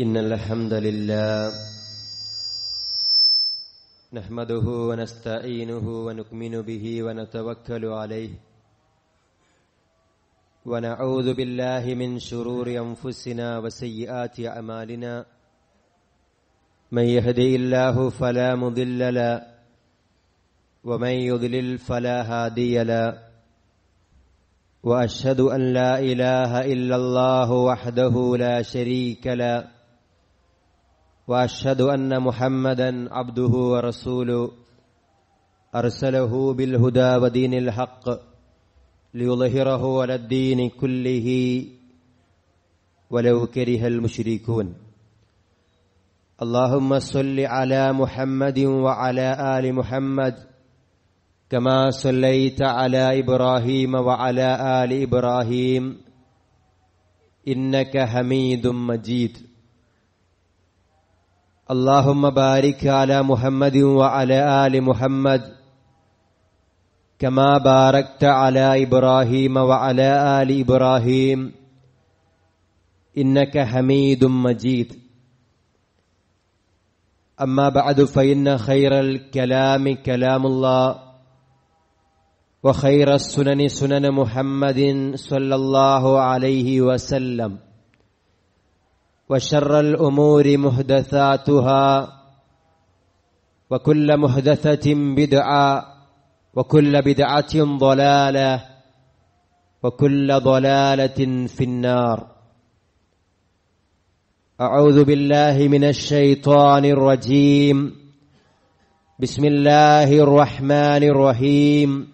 إن الحمد لله نحمده ونستعينه ونؤمن به ونتوكل عليه ونعوذ بالله من شرور أنفسنا وسيئات أعمالنا من يهدي الله فلا مضل له ومن يضلل فلا هادي له واشهد ان لا اله الا الله وحده لا شريك له واشهد ان محمدا عبده ورسوله ارسله بالهدى ودين الحق ليظهره على الدين كله ولو كره المشركون اللهم صل على محمد وعلى ال محمد كما صليت على ابراهيم وعلى ال ابراهيم انك حميد مجيد اللهم بارك على محمد وعلى ال محمد كما باركت على ابراهيم وعلى ال ابراهيم انك حميد مجيد اما بعد فان خير الكلام كلام الله وخير السنن سنن محمد صلى الله عليه وسلم وشر الأمور محدثاتها وكل محدثة بدعة وكل بدعة ضلالة وكل ضلالة في النار أعوذ بالله من الشيطان الرجيم بسم الله الرحمن الرحيم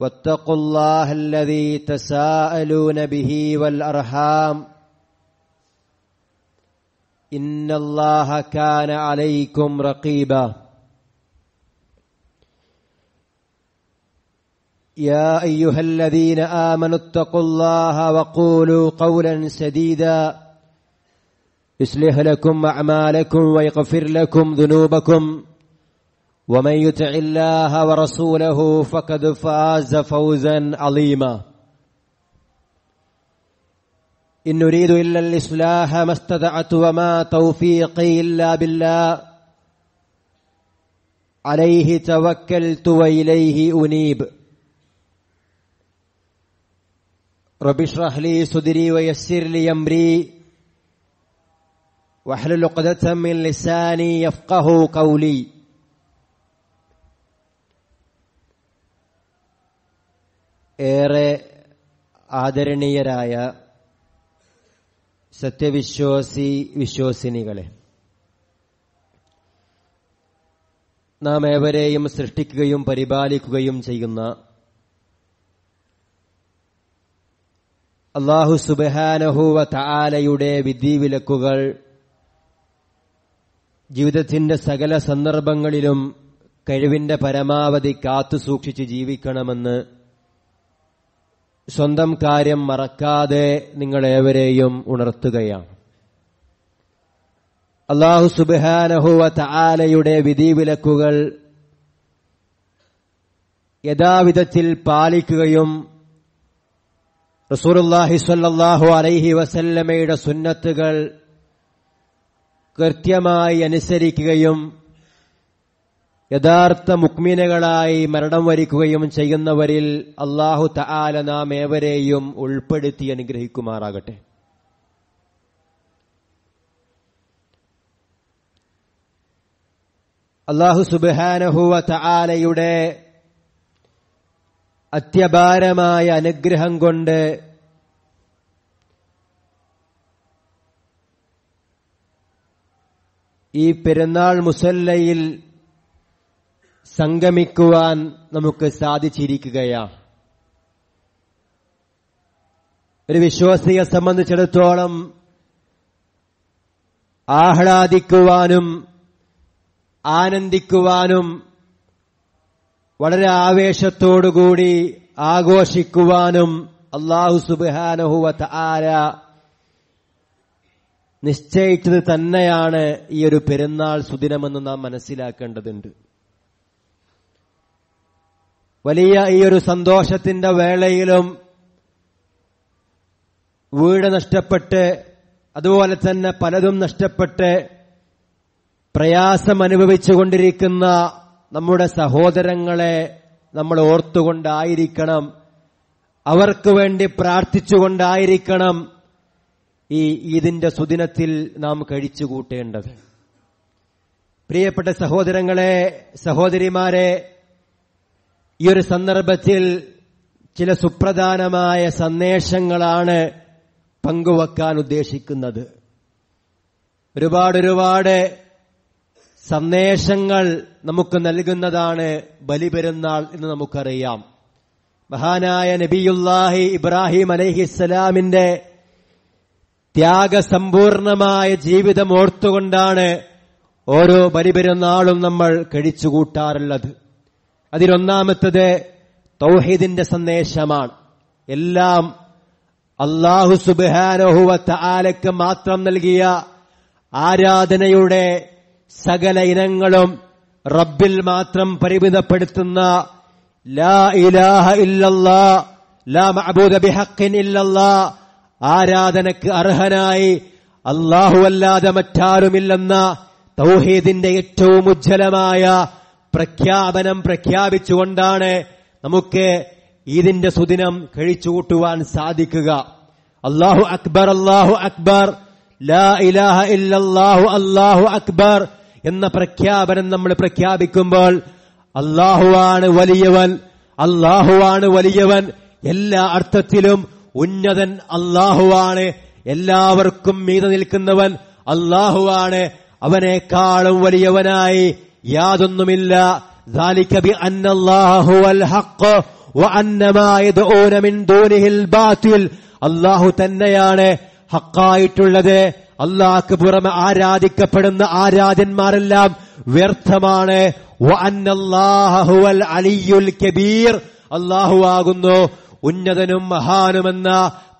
واتقوا الله الذي تساءلون به والارحام ان الله كان عليكم رقيبا يا ايها الذين امنوا اتقوا الله وقولوا قولا سديدا يصلح لكم اعمالكم ويغفر لكم ذنوبكم ومن يطع الله ورسوله فقد فاز فوزا عظيما ان نريد الا الاصلاح ما استطعت وما توفيقي الا بالله عليه توكلت واليه انيب رب اشرح لي صدري ويسر لي امري واحلل عقده من لساني يفقه قولي ഏറെ ആദരണീയരായ സത്യവിശ്വാസി വിശ്വസിനികളെ നാം ഏവരെയും സൃഷ്ടിക്കുകയും പരിപാലിക്കുകയും ചെയ്യുന്ന അള്ളാഹു സുബഹാനഹുവ താലയുടെ വിധിവിലക്കുകൾ ജീവിതത്തിന്റെ സകല സന്ദർഭങ്ങളിലും കഴിവിന്റെ പരമാവധി കാത്തുസൂക്ഷിച്ച് ജീവിക്കണമെന്ന് സ്വന്തം കാര്യം മറക്കാതെ ഏവരെയും ഉണർത്തുകയാണ് അള്ളാഹു സുബാനഹുവ താലയുടെ വിധിവിലക്കുകൾ യഥാവിധത്തിൽ പാലിക്കുകയും റസൂറുല്ലാഹി സല്ലാഹു അലൈഹി വസല്ലമയുടെ സുന്നത്തുകൾ കൃത്യമായി അനുസരിക്കുകയും യഥാർത്ഥ മുക്മീനകളായി മരണം വരിക്കുകയും ചെയ്യുന്നവരിൽ അള്ളാഹു തആല നാം ഏവരെയും ഉൾപ്പെടുത്തി അനുഗ്രഹിക്കുമാറാകട്ടെ അള്ളാഹു സുബാനഹുവ തആലയുടെ അത്യപാരമായ അനുഗ്രഹം കൊണ്ട് ഈ പെരുന്നാൾ മുസല്ലയിൽ സംഗമിക്കുവാൻ നമുക്ക് സാധിച്ചിരിക്കുകയാണ് ഒരു വിശ്വാസിയെ സംബന്ധിച്ചിടത്തോളം ആഹ്ലാദിക്കുവാനും ആനന്ദിക്കുവാനും വളരെ ആവേശത്തോടുകൂടി ആഘോഷിക്കുവാനും അള്ളാഹു സുബാനഹുവത്ത് ആര നിശ്ചയിച്ചത് തന്നെയാണ് ഈ ഒരു പെരുന്നാൾ സുദിനമെന്ന് നാം മനസ്സിലാക്കേണ്ടതുണ്ട് വലിയ ഈ ഒരു സന്തോഷത്തിന്റെ വേളയിലും വീട് നഷ്ടപ്പെട്ട് അതുപോലെ തന്നെ പലതും നഷ്ടപ്പെട്ട് പ്രയാസം അനുഭവിച്ചുകൊണ്ടിരിക്കുന്ന നമ്മുടെ സഹോദരങ്ങളെ നമ്മൾ ഓർത്തുകൊണ്ടായിരിക്കണം അവർക്ക് വേണ്ടി പ്രാർത്ഥിച്ചുകൊണ്ടായിരിക്കണം ഈ ഇതിന്റെ സുദിനത്തിൽ നാം കഴിച്ചുകൂട്ടേണ്ടത് പ്രിയപ്പെട്ട സഹോദരങ്ങളെ സഹോദരിമാരെ ഈ ഒരു സന്ദർഭത്തിൽ ചില സുപ്രധാനമായ സന്ദേശങ്ങളാണ് പങ്കുവെക്കാൻ ഉദ്ദേശിക്കുന്നത് ഒരുപാട് ഒരുപാട് സന്ദേശങ്ങൾ നമുക്ക് നൽകുന്നതാണ് ബലിപെരുന്നാൾ എന്ന് നമുക്കറിയാം മഹാനായ നബിയുല്ലാഹി ഇബ്രാഹിം അലൈഹിസ്സലാമിന്റെ ത്യാഗസമ്പൂർണമായ ജീവിതം ഓർത്തുകൊണ്ടാണ് ഓരോ ബലിപെരുന്നാളും നമ്മൾ കഴിച്ചുകൂട്ടാറുള്ളത് അതിലൊന്നാമത്തത് തൗഹീദിന്റെ സന്ദേശമാണ് എല്ലാം അള്ളാഹു സുബാനഹുവത്ത ആലക്ക് മാത്രം നൽകിയ ആരാധനയുടെ സകല ഇനങ്ങളും റബ്ബിൽ മാത്രം പരിമിതപ്പെടുത്തുന്ന ലാ ഇലാഹ ഇല്ലല്ലാ ലാ മഅബൂദ ബിഹഖിൻ ഇല്ലല്ലാ ആരാധനക്ക് അർഹനായി അല്ലാഹുവല്ലാതെ മറ്റാരുമില്ലെന്ന തൗഹീദിന്റെ ഏറ്റവും ഉജ്ജ്വലമായ പ്രഖ്യാപനം പ്രഖ്യാപിച്ചുകൊണ്ടാണ് നമുക്ക് ഈദിന്റെ സുദിനം കഴിച്ചുകൂട്ടുവാൻ സാധിക്കുക അള്ളാഹു അക്ബർ അള്ളാഹു അക്ബർ ലാ ഇലാഹ ഇല്ലാഹു അള്ളാഹു അക്ബർ എന്ന പ്രഖ്യാപനം നമ്മൾ പ്രഖ്യാപിക്കുമ്പോൾ അള്ളാഹുവാണ് വലിയവൻ അള്ളാഹുവാണ് വലിയവൻ എല്ലാ അർത്ഥത്തിലും ഉന്നതൻ അള്ളാഹുവാണ് എല്ലാവർക്കും മീത നിൽക്കുന്നവൻ അള്ളാഹുവാണ് അവനേക്കാളും വലിയവനായി യാതൊന്നുമില്ല അള്ളാഹു തന്നെയാണ് ഹക്കായിട്ടുള്ളത് അള്ളാഹ്ക്ക് പുറമെ ആരാധിക്കപ്പെടുന്ന ആരാധന്മാരെല്ലാം വ്യർത്ഥമാണ് അലിയുൽ കബീർ അള്ളാഹു ആകുന്നു ഉന്നതനും മഹാനുമെന്ന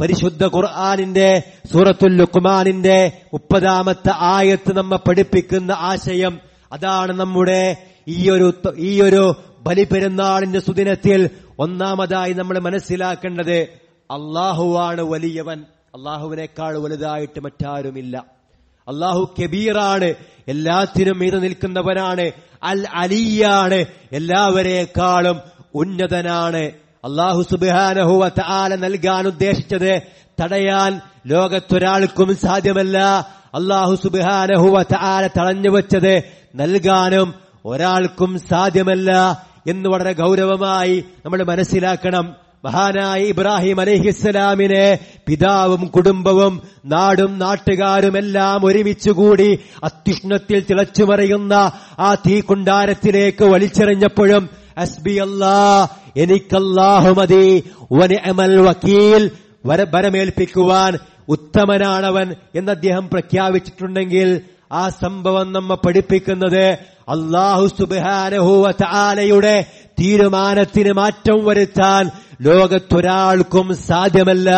പരിശുദ്ധ ഖുർആാനിന്റെ സൂറത്തുൽ ലുക്മാനിന്റെ മുപ്പതാമത്തെ ആയത്ത് നമ്മെ പഠിപ്പിക്കുന്ന ആശയം അതാണ് നമ്മുടെ ഈ ഒരു ഈ ഒരു ബലിപെരുന്നാളിന്റെ സുദിനത്തിൽ ഒന്നാമതായി നമ്മൾ മനസ്സിലാക്കേണ്ടത് അള്ളാഹുവാണ് വലിയവൻ അള്ളാഹുവിനേക്കാൾ വലുതായിട്ട് മറ്റാരുമില്ല അള്ളാഹു കബീറാണ് എല്ലാത്തിനും മീത നിൽക്കുന്നവനാണ് അൽ അലിയാണ് എല്ലാവരേക്കാളും ഉന്നതനാണ് അള്ളാഹു സുബിഹാനഹു താല നൽകാൻ ഉദ്ദേശിച്ചത് തടയാൻ ലോകത്തൊരാൾക്കും സാധ്യമല്ല അള്ളാഹു സുബിഹാനഹു താല തടഞ്ഞു വെച്ചത് നൽകാനും ഒരാൾക്കും സാധ്യമല്ല എന്ന് വളരെ ഗൗരവമായി നമ്മൾ മനസ്സിലാക്കണം മഹാനായ ഇബ്രാഹിം അലഹിസ്സലാമിനെ പിതാവും കുടുംബവും നാടും നാട്ടുകാരും എല്ലാം ഒരുമിച്ചുകൂടി അത്യുഷ്ണത്തിൽ മറിയുന്ന ആ തീക്കുണ്ടാരത്തിലേക്ക് വലിച്ചെറിഞ്ഞപ്പോഴും അസ്ബി അല്ലാ എനിക്കല്ലാഹുമതി അമൽ വക്കീൽ വരബരമേൽപ്പിക്കുവാൻ ഉത്തമനാണവൻ എന്ന് അദ്ദേഹം പ്രഖ്യാപിച്ചിട്ടുണ്ടെങ്കിൽ ആ സംഭവം നമ്മെ പഠിപ്പിക്കുന്നത് അള്ളാഹു സുബാനഹുവാലയുടെ തീരുമാനത്തിന് മാറ്റം വരുത്താൻ ലോകത്തൊരാൾക്കും സാധ്യമല്ല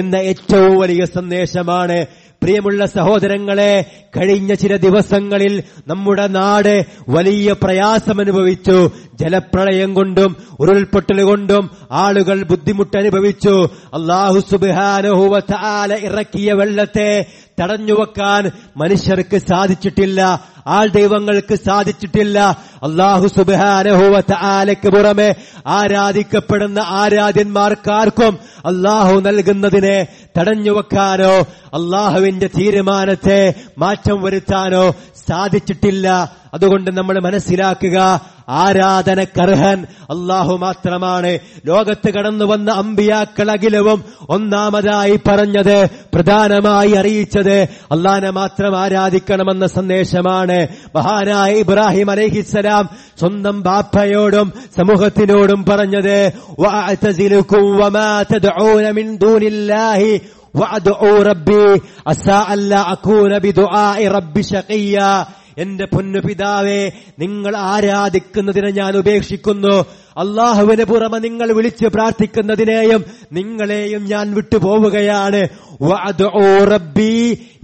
എന്ന ഏറ്റവും വലിയ സന്ദേശമാണ് പ്രിയമുള്ള സഹോദരങ്ങളെ കഴിഞ്ഞ ചില ദിവസങ്ങളിൽ നമ്മുടെ നാട് വലിയ പ്രയാസമനുഭവിച്ചു ജലപ്രളയം കൊണ്ടും ഉരുൾപൊട്ടൽ കൊണ്ടും ആളുകൾ ബുദ്ധിമുട്ടനുഭവിച്ചു അള്ളാഹു സുബാനഹുവാല ഇറക്കിയ വെള്ളത്തെ തടഞ്ഞുവെക്കാൻ മനുഷ്യർക്ക് സാധിച്ചിട്ടില്ല ആൾ ദൈവങ്ങൾക്ക് സാധിച്ചിട്ടില്ല അള്ളാഹു സുബാനഹുവത്ത് ആലയ്ക്ക് പുറമെ ആരാധിക്കപ്പെടുന്ന ആരാധ്യന്മാർക്കാർക്കും അള്ളാഹു നൽകുന്നതിനെ തടഞ്ഞുവെക്കാനോ അള്ളാഹുവിന്റെ തീരുമാനത്തെ മാറ്റം വരുത്താനോ സാധിച്ചിട്ടില്ല അതുകൊണ്ട് നമ്മൾ മനസ്സിലാക്കുക ആരാധനക്കർഹൻ അള്ളാഹു മാത്രമാണ് ലോകത്ത് കടന്നു വന്ന അമ്പിയാക്കളകിലവും ഒന്നാമതായി പറഞ്ഞത് പ്രധാനമായി അറിയിച്ചത് അള്ളാനെ മാത്രം ആരാധിക്കണമെന്ന സന്ദേശമാണ് പറയുകയാണ് മഹാനായ ഇബ്രാഹിം അലഹിസലാം സ്വന്തം ബാപ്പയോടും സമൂഹത്തിനോടും പറഞ്ഞത് وأدعو ربي أساء ألا أكون بدعاء ربي شقيا എന്റെ പൊന്നു പിതാവേ നിങ്ങൾ ആരാധിക്കുന്നതിനെ ഞാൻ ഉപേക്ഷിക്കുന്നു അള്ളാഹുവിന് പുറമെ നിങ്ങൾ വിളിച്ച് പ്രാർത്ഥിക്കുന്നതിനെയും നിങ്ങളെയും ഞാൻ വിട്ടുപോവുകയാണ് റബ്ബി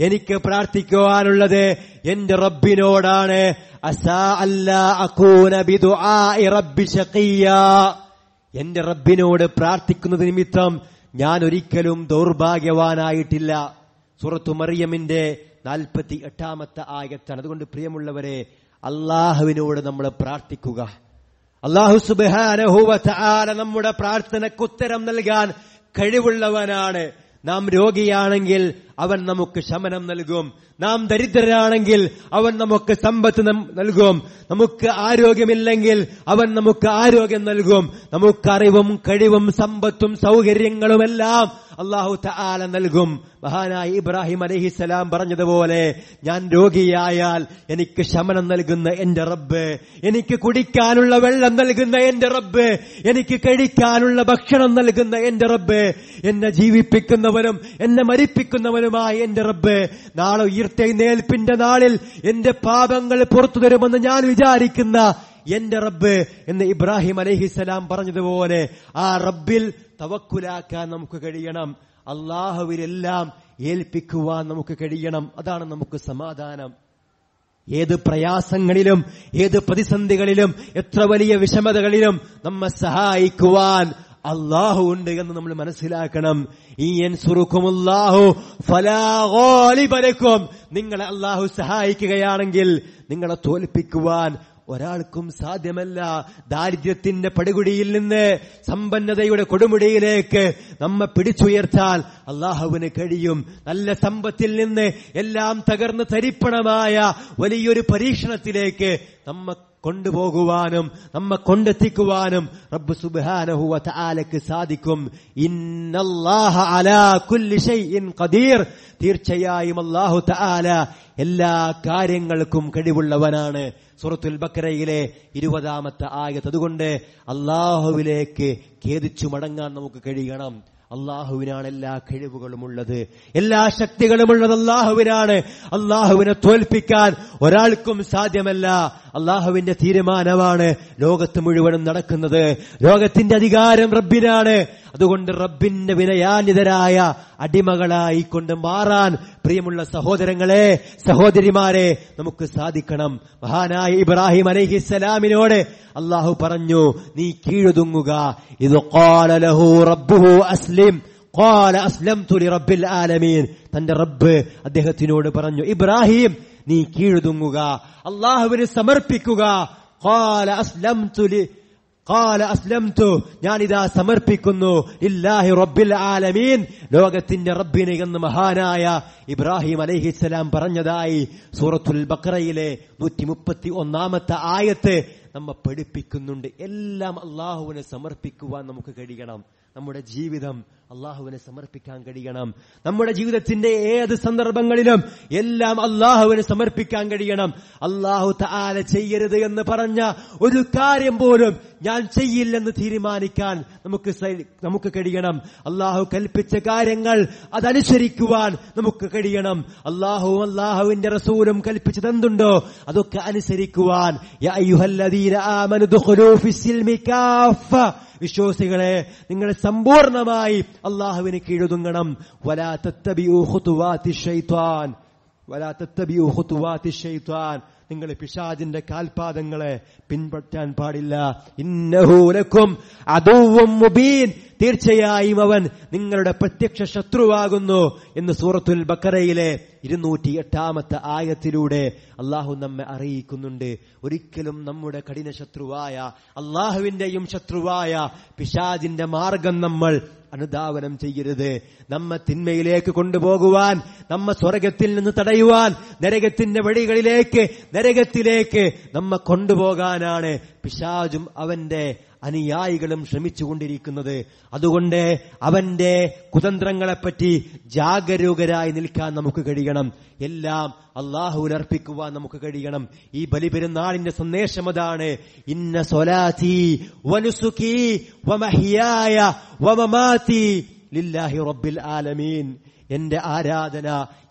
എനിക്ക് പ്രാർത്ഥിക്കുവാനുള്ളത് എന്റെ റബ്ബിനോടാണ് റബ്ബി എന്റെ റബ്ബിനോട് പ്രാർത്ഥിക്കുന്നത് നിമിത്തം ഞാൻ ഒരിക്കലും ദൗർഭാഗ്യവാനായിട്ടില്ല സുറത്തു മറിയമിന്റെ നാൽപ്പത്തി എട്ടാമത്തെ ആയത്താണ് അതുകൊണ്ട് പ്രിയമുള്ളവരെ അള്ളാഹുവിനോട് നമ്മൾ പ്രാർത്ഥിക്കുക അള്ളാഹു സുബാനഹുവല നമ്മുടെ പ്രാർത്ഥനയ്ക്ക് ഉത്തരം നൽകാൻ കഴിവുള്ളവനാണ് നാം രോഗിയാണെങ്കിൽ അവൻ നമുക്ക് ശമനം നൽകും നാം ദരിദ്രരാണെങ്കിൽ അവൻ നമുക്ക് സമ്പത്ത് നൽകും നമുക്ക് ആരോഗ്യമില്ലെങ്കിൽ അവൻ നമുക്ക് ആരോഗ്യം നൽകും നമുക്ക് അറിവും കഴിവും സമ്പത്തും സൗകര്യങ്ങളുമെല്ലാം അള്ളാഹു തആല നൽകും മഹാനായ ഇബ്രാഹിം അലഹിസലാം പറഞ്ഞതുപോലെ ഞാൻ രോഗിയായാൽ എനിക്ക് ശമനം നൽകുന്ന എന്റെ റബ്ബ് എനിക്ക് കുടിക്കാനുള്ള വെള്ളം നൽകുന്ന എന്റെ റബ്ബ് എനിക്ക് കഴിക്കാനുള്ള ഭക്ഷണം നൽകുന്ന എന്റെ റബ്ബ് എന്നെ ജീവിപ്പിക്കുന്നവനും എന്നെ മരിപ്പിക്കുന്നവനുമായ എന്റെ റബ്ബ് നാളെ ഈ ഉയർത്തെഴുന്നേൽപ്പിന്റെ നാളിൽ എന്റെ പാപങ്ങൾ പുറത്തു തരുമെന്ന് ഞാൻ വിചാരിക്കുന്ന എന്റെ റബ്ബ് എന്ന് ഇബ്രാഹിം അലഹിസലാം പറഞ്ഞതുപോലെ ആ റബ്ബിൽ തവക്കുലാക്കാൻ നമുക്ക് കഴിയണം അള്ളാഹുവിലെല്ലാം ഏൽപ്പിക്കുവാൻ നമുക്ക് കഴിയണം അതാണ് നമുക്ക് സമാധാനം ഏത് പ്രയാസങ്ങളിലും ഏത് പ്രതിസന്ധികളിലും എത്ര വലിയ വിഷമതകളിലും നമ്മെ സഹായിക്കുവാൻ അള്ളാഹു ഉണ്ട് എന്ന് നമ്മൾ മനസ്സിലാക്കണം ഈ എൻ സുറുക്കും നിങ്ങളെ അള്ളാഹു സഹായിക്കുകയാണെങ്കിൽ നിങ്ങളെ തോൽപ്പിക്കുവാൻ ഒരാൾക്കും സാധ്യമല്ല ദാരിദ്ര്യത്തിന്റെ പടുകുടിയിൽ നിന്ന് സമ്പന്നതയുടെ കൊടുമുടിയിലേക്ക് നമ്മെ പിടിച്ചുയർത്താൻ അള്ളാഹുവിന് കഴിയും നല്ല സമ്പത്തിൽ നിന്ന് എല്ലാം തകർന്ന് തരിപ്പണമായ വലിയൊരു പരീക്ഷണത്തിലേക്ക് നമ്മെ കൊണ്ടുപോകുവാനും നമ്മെ കൊണ്ടെത്തിക്കുവാനും റബ്ബ് സുബാനഹുവ താലക്ക് സാധിക്കും ഖദീർ തീർച്ചയായും അള്ളാഹു താല എല്ലാ കാര്യങ്ങൾക്കും കഴിവുള്ളവനാണ് സുറത്തുൽ ബക്കരയിലെ ഇരുപതാമത്തെ ആയത്ത് അതുകൊണ്ട് അള്ളാഹുവിലേക്ക് ഖേദിച്ചു മടങ്ങാൻ നമുക്ക് കഴിയണം അള്ളാഹുവിനാണ് എല്ലാ കഴിവുകളുമുള്ളത് എല്ലാ ശക്തികളുമുള്ളത് അള്ളാഹുവിനാണ് അള്ളാഹുവിനെ തോൽപ്പിക്കാൻ ഒരാൾക്കും സാധ്യമല്ല അള്ളാഹുവിന്റെ തീരുമാനമാണ് ലോകത്ത് മുഴുവനും നടക്കുന്നത് ലോകത്തിന്റെ അധികാരം റബ്ബിനാണ് അതുകൊണ്ട് റബ്ബിന്റെ അടിമകളായി അടിമകളായിക്കൊണ്ട് മാറാൻ പ്രിയമുള്ള സഹോദരങ്ങളെ സഹോദരിമാരെ നമുക്ക് സാധിക്കണം മഹാനായ ഇബ്രാഹിം അലഹിസലാമിനോട് അള്ളാഹു പറഞ്ഞു നീ കീഴുതുങ്ങുക ഇത് കോലലഹു റബ്ബുഹു അസ്ലിം കോല അസ്ലം തുലി റബ്ബിൽ ആലമീൻ തന്റെ റബ്ബ് അദ്ദേഹത്തിനോട് പറഞ്ഞു ഇബ്രാഹിം നീ കീഴുതുങ്ങുക അള്ളാഹുവിന് സമർപ്പിക്കുക കോല അസ്ലം തുലി കാല അസ്ലംതു ഞാനിതാ സമർപ്പിക്കുന്നു ഇല്ലാഹി റബ്ബിൽ ആലമീൻ ലോകത്തിന്റെ റബ്ബിനെ എന്ന് മഹാനായ ഇബ്രാഹിം അലഹിസ്സലാം പറഞ്ഞതായി സൂറത്തുൽ ബക്രയിലെ നൂറ്റി മുപ്പത്തി ഒന്നാമത്തെ ആയത്ത് നമ്മ പഠിപ്പിക്കുന്നുണ്ട് എല്ലാം അള്ളാഹുവിനെ സമർപ്പിക്കുവാൻ നമുക്ക് കഴിയണം നമ്മുടെ ജീവിതം അള്ളാഹുവിനെ സമർപ്പിക്കാൻ കഴിയണം നമ്മുടെ ജീവിതത്തിന്റെ ഏത് സന്ദർഭങ്ങളിലും എല്ലാം അള്ളാഹുവിനെ സമർപ്പിക്കാൻ കഴിയണം അള്ളാഹു താല ചെയ്യരുത് എന്ന് പറഞ്ഞ ഒരു കാര്യം പോലും ഞാൻ ചെയ്യില്ലെന്ന് തീരുമാനിക്കാൻ നമുക്ക് നമുക്ക് കഴിയണം അള്ളാഹു കൽപ്പിച്ച കാര്യങ്ങൾ അതനുസരിക്കുവാൻ നമുക്ക് കഴിയണം അള്ളാഹു അള്ളാഹുവിന്റെ റസൂലും എന്തുണ്ടോ അതൊക്കെ അനുസരിക്കുവാൻ വിശ്വാസികളെ നിങ്ങൾ സമ്പൂർണമായി അള്ളാഹുവിന് കീഴുതുങ്ങണം വലാ തത്തബിൻ വലാ തത്തബിൻ നിങ്ങൾ പിശാജിന്റെ കാൽപാദങ്ങളെ പിൻപറ്റാൻ പാടില്ല ഇന്നഹൂലക്കും അതൂവും മുബീൻ തീർച്ചയായും അവൻ നിങ്ങളുടെ പ്രത്യക്ഷ ശത്രുവാകുന്നു എന്ന് സൂറത്തുൽ ബക്കറയിലെ ഇരുന്നൂറ്റി എട്ടാമത്തെ ആയത്തിലൂടെ അള്ളാഹു നമ്മെ അറിയിക്കുന്നുണ്ട് ഒരിക്കലും നമ്മുടെ കഠിന ശത്രുവായ അള്ളാഹുവിന്റെയും ശത്രുവായ പിശാജിന്റെ മാർഗം നമ്മൾ അനുദാവനം ചെയ്യരുത് നമ്മെ തിന്മയിലേക്ക് കൊണ്ടുപോകുവാൻ നമ്മ സ്വർഗത്തിൽ നിന്ന് തടയുവാൻ നരകത്തിന്റെ വഴികളിലേക്ക് നരകത്തിലേക്ക് നമ്മെ കൊണ്ടുപോകാനാണ് പിശാജും അവന്റെ അനുയായികളും ശ്രമിച്ചുകൊണ്ടിരിക്കുന്നത് അതുകൊണ്ട് അവന്റെ കുതന്ത്രങ്ങളെപ്പറ്റി ജാഗരൂകരായി നിൽക്കാൻ നമുക്ക് കഴിയണം എല്ലാം അർപ്പിക്കുവാൻ നമുക്ക് കഴിയണം ഈ ബലിപെരുന്നാളിന്റെ സന്ദേശം അതാണ് ഇന്ന സൊലാത്തി വനുസുഖി വമഹിയായ വമമാതി ലില്ലാഹി റബ്ബിൽ ആലമീൻ എന്റെ ആരാധന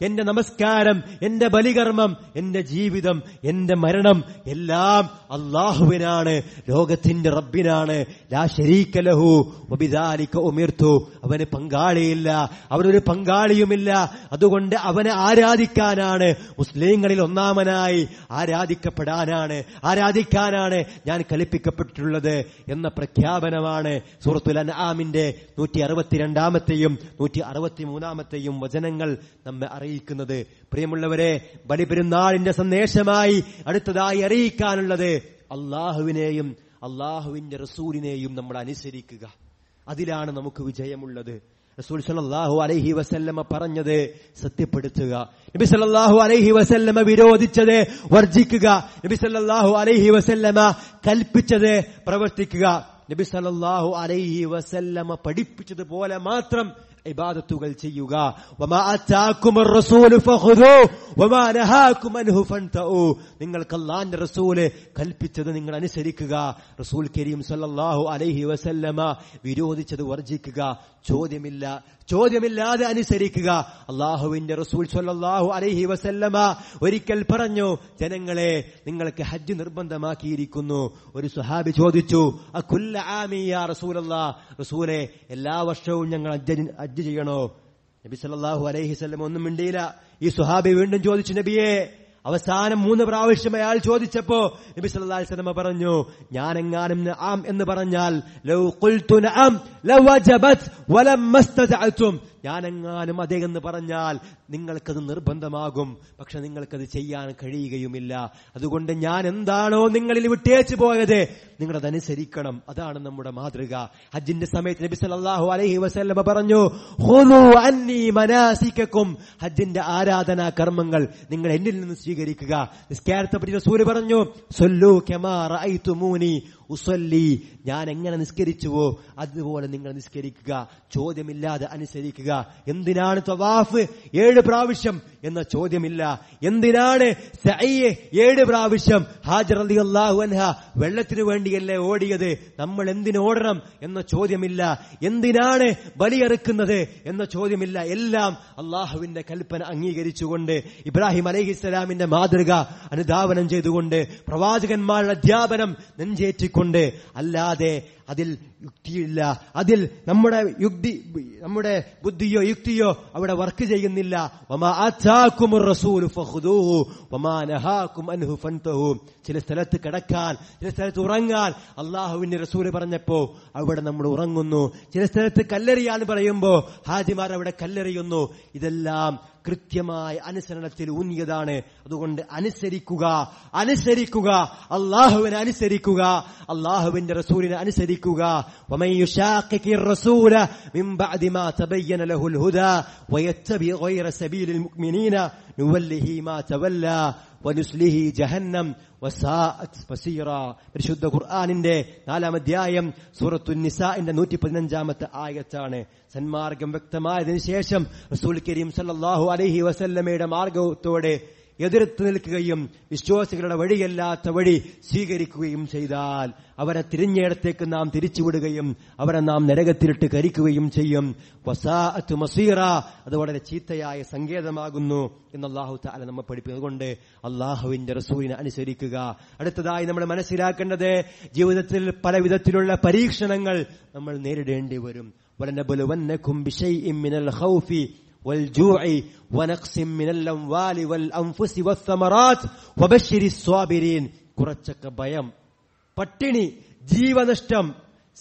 എന്റെ നമസ്കാരം എന്റെ ബലികർമ്മം എന്റെ ജീവിതം എന്റെ മരണം എല്ലാം അള്ളാഹുവിനാണ് ലോകത്തിന്റെ റബ്ബിനാണ് ലാ ശരീക്കലഹു ഒബിദാലിക്ക ഉമിർത്തു അവന് പങ്കാളിയില്ല അവനൊരു പങ്കാളിയുമില്ല അതുകൊണ്ട് അവനെ ആരാധിക്കാനാണ് മുസ്ലിങ്ങളിൽ ഒന്നാമനായി ആരാധിക്കപ്പെടാനാണ് ആരാധിക്കാനാണ് ഞാൻ കൽപ്പിക്കപ്പെട്ടിട്ടുള്ളത് എന്ന പ്രഖ്യാപനമാണ് സൂറത്തുൽ അൻആമിന്റെ നൂറ്റി അറുപത്തിരണ്ടാമത്തെയും നൂറ്റി മൂന്നാമത്തെയും വചനങ്ങൾ നമ്മെ അറിയിക്കുന്നത് പ്രിയമുള്ളവരെ ബലിപെരുന്നാളിന്റെ സന്ദേശമായി അടുത്തതായി അറിയിക്കാനുള്ളത് അള്ളാഹുവിനെയും അള്ളാഹുവിന്റെ റസൂലിനെയും നമ്മൾ അനുസരിക്കുക അതിലാണ് നമുക്ക് വിജയമുള്ളത് റസൂൽ അലഹി അലൈഹി വസല്ലമ പറഞ്ഞത് സത്യപ്പെടുത്തുക നബി സല്ലാഹു അലൈഹി വസല്ലമ വിരോധിച്ചത് വർജിക്കുക നബി സല്ലാഹു അലൈഹി വസല്ലമ കൽപ്പിച്ചത് പ്രവർത്തിക്കുക നബി സല്ലാഹു അലൈഹി വസല്ലമ പഠിപ്പിച്ചത് പോലെ മാത്രം ഇബാദത്തുകൾ ചെയ്യുക നിങ്ങൾക്ക് റസൂല് കൽപ്പിച്ചത് നിങ്ങൾ അനുസരിക്കുക റസൂൽ കരീം സല്ലാഹു അലൈഹി വസല്ലമ വിരോധിച്ചത് വർജിക്കുക ചോദ്യമില്ല ചോദ്യമില്ലാതെ അനുസരിക്കുക അള്ളാഹുവിന്റെ റസൂൽ സല്ലാഹു അലൈഹി വസല്ലമ ഒരിക്കൽ പറഞ്ഞു ജനങ്ങളെ നിങ്ങൾക്ക് ഹജ്ജ് നിർബന്ധമാക്കിയിരിക്കുന്നു ഒരു സുഹാബി ചോദിച്ചു റസൂലെ എല്ലാ വർഷവും ഞങ്ങൾ ഹജ്ജ് ചെയ്യണോ നബി സല്ലാഹു അലൈഹിസ്ലം ഒന്നും മിണ്ടിയില്ല ഈ സുഹാബി വീണ്ടും ചോദിച്ചു നബിയെ അവസാനം മൂന്ന് പ്രാവശ്യം അയാൾ ചോദിച്ചപ്പോ നബി സല്ലല്ലാഹു അലൈഹി വസല്ലം പറഞ്ഞു ഞാൻ എങ്ങാനും നആം എന്ന് പറഞ്ഞാൽ ലൗ ഖുൽതു വലം ഞാനെങ്ങാനും എന്ന് പറഞ്ഞാൽ നിങ്ങൾക്കത് നിർബന്ധമാകും പക്ഷെ നിങ്ങൾക്കത് ചെയ്യാൻ കഴിയുകയുമില്ല അതുകൊണ്ട് ഞാൻ എന്താണോ നിങ്ങളിൽ വിട്ടേച്ചു പോയത് നിങ്ങളതനുസരിക്കണം അതാണ് നമ്മുടെ മാതൃക ഹജ്ജിന്റെ സമയത്ത് നബി സല്ലാഹു അലൈഹി വസല്ലമ പറഞ്ഞു മനാസിക്കും ഹജ്ജിന്റെ ആരാധനാ കർമ്മങ്ങൾ നിങ്ങൾ എന്നിൽ നിന്ന് സ്വീകരിക്കുക നിസ്കാരത്തെ പറ്റി സൂര്യ പറഞ്ഞു സൊല്ലു കെമാ ഉസല്ലി ഞാൻ എങ്ങനെ നിസ്കരിച്ചുവോ അതുപോലെ നിങ്ങൾ നിസ്കരിക്കുക ചോദ്യമില്ലാതെ അനുസരിക്കുക എന്തിനാണ് തവാഫ് ഏഴ് പ്രാവശ്യം എന്ന ചോദ്യമില്ല എന്തിനാണ് ഏഴ് പ്രാവശ്യം ഹാജർ അലി അള്ളാഹു അൻഹ വെള്ളത്തിനു വേണ്ടിയല്ലേ ഓടിയത് നമ്മൾ എന്തിനോടണം എന്ന ചോദ്യമില്ല എന്തിനാണ് ബലിയെറുക്കുന്നത് എന്ന ചോദ്യമില്ല എല്ലാം അള്ളാഹുവിന്റെ കൽപ്പന അംഗീകരിച്ചുകൊണ്ട് ഇബ്രാഹിം ഇസ്ലാമിന്റെ മാതൃക അനുധാവനം ചെയ്തുകൊണ്ട് പ്രവാചകന്മാരുടെ അധ്യാപനം നെഞ്ചേറ്റിക്കൊണ്ട് കൊണ്ട് അല്ലാതെ അതിൽ യുക്തിയില്ല അതിൽ നമ്മുടെ യുക്തി നമ്മുടെ ബുദ്ധിയോ യുക്തിയോ അവിടെ വർക്ക് ചെയ്യുന്നില്ല ചില സ്ഥലത്ത് കിടക്കാൻ ചില സ്ഥലത്ത് ഉറങ്ങാൻ അള്ളാഹുവിന്റെ റസൂൽ പറഞ്ഞപ്പോ അവിടെ നമ്മൾ ഉറങ്ങുന്നു ചില സ്ഥലത്ത് കല്ലെറിയാന്ന് പറയുമ്പോ ഹാജിമാർ അവിടെ കല്ലെറിയുന്നു ഇതെല്ലാം കൃത്യമായ അനുസരണത്തിൽ ഊന്നിയതാണ് അതുകൊണ്ട് അനുസരിക്കുക അനുസരിക്കുക അള്ളാഹുവിനെ അനുസരിക്കുക അള്ളാഹുവിന്റെ റസൂലിനെ അനുസരിക്കുക വിശ്വസിക്കുക പരിശുദ്ധ ഖുർആാനിന്റെ നാലാം അധ്യായം സൂറത്തു നിസാന്റെ നൂറ്റി പതിനഞ്ചാമത്തെ ആയത്താണ് സന്മാർഗം വ്യക്തമായതിനു ശേഷം റസൂൽ കരീം സല്ലാഹു അലഹി വസല്ലമയുടെ മാർഗത്തോടെ എതിർത്ത് നിൽക്കുകയും വിശ്വാസികളുടെ വഴിയല്ലാത്ത വഴി സ്വീകരിക്കുകയും ചെയ്താൽ അവരെ തിരിഞ്ഞയിടത്തേക്ക് നാം തിരിച്ചുവിടുകയും അവരെ നാം നരകത്തിലിട്ട് കരിക്കുകയും ചെയ്യും വസാഅത്ത് മസീറ അത് വളരെ ചീത്തയായ സങ്കേതമാകുന്നു എന്ന് അള്ളാഹു താല നമ്മെ പഠിപ്പിക്കുന്നത് കൊണ്ട് അള്ളാഹുവിന്റെ റസൂലിനെ അനുസരിക്കുക അടുത്തതായി നമ്മൾ മനസ്സിലാക്കേണ്ടത് ജീവിതത്തിൽ പല വിധത്തിലുള്ള പരീക്ഷണങ്ങൾ നമ്മൾ നേരിടേണ്ടി വരും والجوع ونقص من الأموال والأنفس والثمرات وبشر الصابرين കുറച്ചൊക്കെ ഭയം പട്ടിണി ജീവനഷ്ടം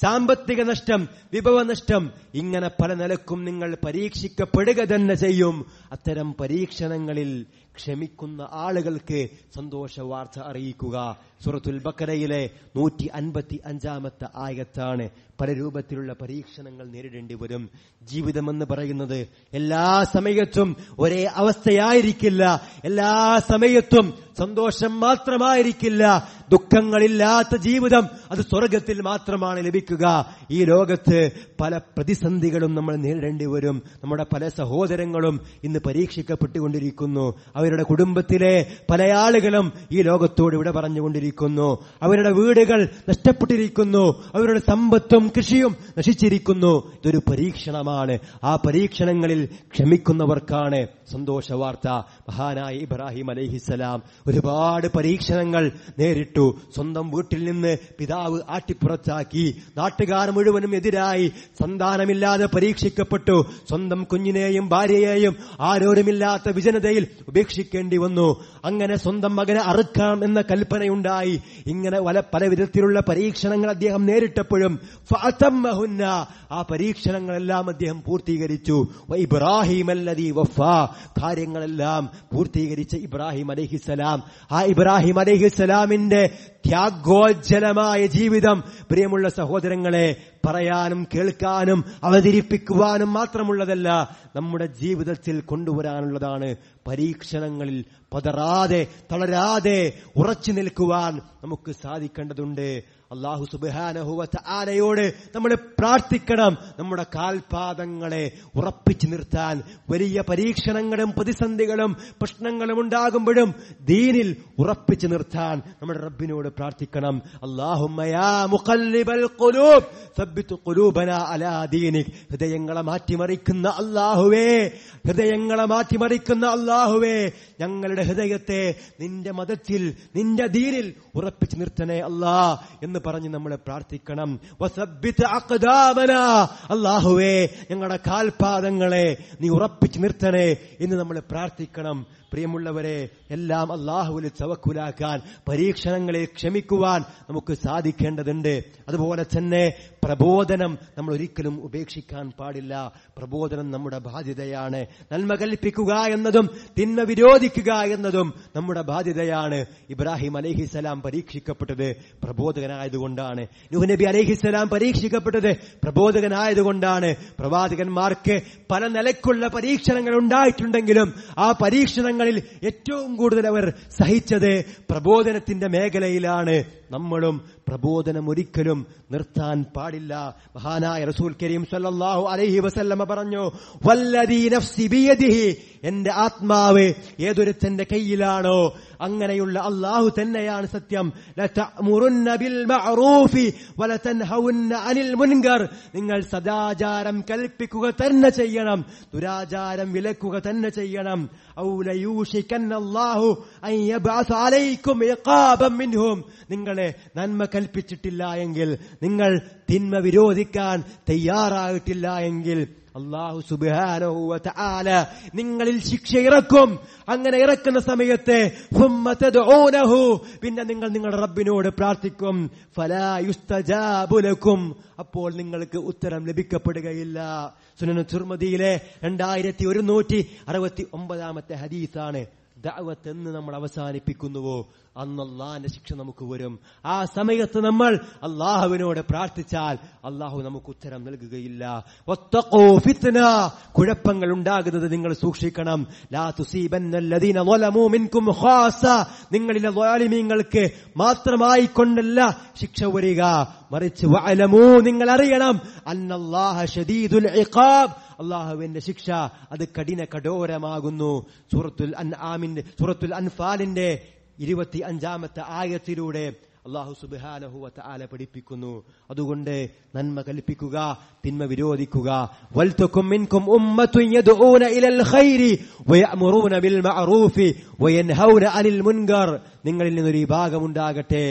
സാമ്പത്തിക നഷ്ടം വിഭവനഷ്ടം ഇങ്ങനെ പല നിലക്കും നിങ്ങൾ പരീക്ഷിക്കപ്പെടുക തന്നെ ചെയ്യും അത്തരം പരീക്ഷണങ്ങളിൽ ക്ഷമിക്കുന്ന ആളുകൾക്ക് സന്തോഷ വാർത്ത അറിയിക്കുക സുറത്തുൽ ബക്കരയിലെ നൂറ്റി അൻപത്തി അഞ്ചാമത്തെ ആയത്താണ് പല രൂപത്തിലുള്ള പരീക്ഷണങ്ങൾ നേരിടേണ്ടി വരും ജീവിതമെന്ന് പറയുന്നത് എല്ലാ സമയത്തും ഒരേ അവസ്ഥയായിരിക്കില്ല എല്ലാ സമയത്തും സന്തോഷം മാത്രമായിരിക്കില്ല ദുഃഖങ്ങളില്ലാത്ത ജീവിതം അത് സ്വർഗത്തിൽ മാത്രമാണ് ലഭിക്കുക ഈ ലോകത്ത് പല പ്രതിസന്ധികളും നമ്മൾ നേരിടേണ്ടി വരും നമ്മുടെ പല സഹോദരങ്ങളും ഇന്ന് പരീക്ഷിക്കപ്പെട്ടുകൊണ്ടിരിക്കുന്നു അവരുടെ കുടുംബത്തിലെ പല ആളുകളും ഈ ലോകത്തോട് ഇവിടെ പറഞ്ഞുകൊണ്ടിരിക്കുന്നു അവരുടെ വീടുകൾ നഷ്ടപ്പെട്ടിരിക്കുന്നു അവരുടെ സമ്പത്തും കൃഷിയും നശിച്ചിരിക്കുന്നു ഇതൊരു പരീക്ഷണമാണ് ആ പരീക്ഷണങ്ങളിൽ ക്ഷമിക്കുന്നവർക്കാണ് സന്തോഷ വാർത്ത മഹാനായ ഇബ്രാഹിം അലഹിസലാം ഒരുപാട് പരീക്ഷണങ്ങൾ നേരിട്ടു സ്വന്തം വീട്ടിൽ നിന്ന് പിതാവ് ആട്ടിപ്പുറത്താക്കി നാട്ടുകാർ മുഴുവനും എതിരായി സന്താനമില്ലാതെ പരീക്ഷിക്കപ്പെട്ടു സ്വന്തം കുഞ്ഞിനെയും ഭാര്യയെയും ആരോരുമില്ലാത്ത വിജനതയിൽ ഉപേക്ഷിക്കേണ്ടി വന്നു അങ്ങനെ സ്വന്തം മകനെ അറുക്കാം എന്ന കൽപ്പനയുണ്ടായി ഇങ്ങനെ വല പല വിധത്തിലുള്ള പരീക്ഷണങ്ങൾ അദ്ദേഹം നേരിട്ടപ്പോഴും ആ പരീക്ഷണങ്ങളെല്ലാം അദ്ദേഹം പൂർത്തീകരിച്ചു ഇബ്രാഹിം അല്ലതി വഫ കാര്യങ്ങളെല്ലാം പൂർത്തീകരിച്ച ഇബ്രാഹിം അലഹിസലാം ആ ഇബ്രാഹിം അലഹിസലാമിന്റെ ത്യാഗോജ്ജലമായ ജീവിതം പ്രിയമുള്ള സഹോദരങ്ങളെ പറയാനും കേൾക്കാനും അവതരിപ്പിക്കുവാനും മാത്രമുള്ളതല്ല നമ്മുടെ ജീവിതത്തിൽ കൊണ്ടുവരാനുള്ളതാണ് പരീക്ഷണങ്ങളിൽ പതറാതെ തളരാതെ ഉറച്ചു നിൽക്കുവാൻ നമുക്ക് സാധിക്കേണ്ടതുണ്ട് അള്ളാഹു സുബാനഹുവത്ത് ആലയോട് നമ്മൾ പ്രാർത്ഥിക്കണം നമ്മുടെ കാൽപാദങ്ങളെ ഉറപ്പിച്ചു നിർത്താൻ വലിയ പരീക്ഷണങ്ങളും പ്രതിസന്ധികളും പ്രശ്നങ്ങളും ഉണ്ടാകുമ്പോഴും ദീനിൽ ഉറപ്പിച്ചു നിർത്താൻ നമ്മുടെ റബ്ബിനോട് പ്രാർത്ഥിക്കണം അള്ളാഹുബനാദീനിക് ഹൃദയങ്ങളെ മാറ്റിമറിക്കുന്ന അള്ളാഹുവേ ഹൃദയങ്ങളെ മാറ്റിമറിക്കുന്ന അള്ളാഹുവേ ഞങ്ങളുടെ ഹൃദയത്തെ നിന്റെ മതത്തിൽ നിന്റെ ദീനിൽ ഉറപ്പിച്ചു നിർത്തണേ അല്ലാ എന്ന് എന്ന് പറഞ്ഞ് നമ്മളെ പ്രാർത്ഥിക്കണം അള്ളാഹുവേ ഞങ്ങളുടെ കാൽപാദങ്ങളെ നീ ഉറപ്പിച്ചു നിർത്തണേ എന്ന് നമ്മൾ പ്രാർത്ഥിക്കണം പ്രിയമുള്ളവരെ എല്ലാം അള്ളാഹുവിൽ ചവക്കുലാക്കാൻ പരീക്ഷണങ്ങളെ ക്ഷമിക്കുവാൻ നമുക്ക് സാധിക്കേണ്ടതുണ്ട് അതുപോലെ തന്നെ പ്രബോധനം നമ്മൾ ഒരിക്കലും ഉപേക്ഷിക്കാൻ പാടില്ല പ്രബോധനം നമ്മുടെ ബാധ്യതയാണ് നന്മ കൽപ്പിക്കുക എന്നതും തിന്മ വിരോധിക്കുക എന്നതും നമ്മുടെ ബാധ്യതയാണ് ഇബ്രാഹിം അലഹിസലാം പരീക്ഷിക്കപ്പെട്ടത് പ്രബോധകനായതുകൊണ്ടാണ് നുഹ് നബി അലഹിസലാം പരീക്ഷിക്കപ്പെട്ടത് പ്രബോധകനായതുകൊണ്ടാണ് പ്രവാചകന്മാർക്ക് പല നിലക്കുള്ള പരീക്ഷണങ്ങൾ ഉണ്ടായിട്ടുണ്ടെങ്കിലും ആ പരീക്ഷണങ്ങൾ യുദ്ധങ്ങളിൽ ഏറ്റവും കൂടുതൽ അവർ സഹിച്ചത് പ്രബോധനത്തിന്റെ മേഖലയിലാണ് നമ്മളും പ്രബോധനം ഒരിക്കലും നിർത്താൻ പാടില്ല മഹാനായ റസൂൽ കരീം സല്ലാഹു അലഹി വസല്ലമ പറഞ്ഞു വല്ലതീ നഫ്സി എന്റെ ആത്മാവ് ഏതൊരുത്തന്റെ കയ്യിലാണോ അങ്ങനെയുള്ള അള്ളാഹു തന്നെയാണ് സത്യം അനിൽ മുൻകർ നിങ്ങൾ സദാചാരം കൽപ്പിക്കുക തന്നെ ചെയ്യണം ദുരാചാരം വിലക്കുക തന്നെ ചെയ്യണം നിങ്ങളെ നന്മ കൽപ്പിച്ചിട്ടില്ല എങ്കിൽ നിങ്ങൾ തിന്മ വിരോധിക്കാൻ തയ്യാറായിട്ടില്ല എങ്കിൽ അള്ളാഹു സുബാനോവ ആല നിങ്ങളിൽ ശിക്ഷ ഇറക്കും അങ്ങനെ ഇറക്കുന്ന സമയത്ത് പിന്നെ നിങ്ങൾ നിങ്ങളുടെ റബ്ബിനോട് പ്രാർത്ഥിക്കും ഫലായുസ്തജാബുലക്കും അപ്പോൾ നിങ്ങൾക്ക് ഉത്തരം ലഭിക്കപ്പെടുകയില്ല സുനന ചുർമതിയിലെ രണ്ടായിരത്തി ഒരുന്നൂറ്റി അറുപത്തി ഒമ്പതാമത്തെ ഹദീസാണ് ദാവത്ത് എന്ന് നമ്മൾ അവസാനിപ്പിക്കുന്നുവോ അന്ന് അള്ളാഹിന്റെ ശിക്ഷ നമുക്ക് വരും ആ സമയത്ത് നമ്മൾ അള്ളാഹുവിനോട് പ്രാർത്ഥിച്ചാൽ അള്ളാഹു നമുക്ക് ഉത്തരം നൽകുകയില്ല ഫിത്ന കുഴപ്പങ്ങൾ ഉണ്ടാകുന്നത് നിങ്ങൾ സൂക്ഷിക്കണം ലാ ഖാസ നിങ്ങളിലെ വാലിമീങ്ങൾക്ക് മാത്രമായി കൊണ്ടല്ല ശിക്ഷ വരിക മറിച്ച് വഅലമൂ നിങ്ങൾ അറിയണം ഷദീദുൽ ഇഖാബ് അള്ളാഹുവിന്റെ ശിക്ഷ അത് കഠിന കഠോരമാകുന്നു സൂറത്തുൽ അൻആമിന്റെ സൂറത്തുൽ അൻഫാലിന്റെ ഇരുപത്തി അഞ്ചാമത്തെ ആയത്തിലൂടെ അള്ളാഹു സുബാനഹുവത്ത് ആല പഠിപ്പിക്കുന്നു അതുകൊണ്ട് നന്മ കൽപ്പിക്കുക തിന്മ വിരോധിക്കുക നിങ്ങളിൽ നിന്നൊരു വിഭാഗം ഉണ്ടാകട്ടെ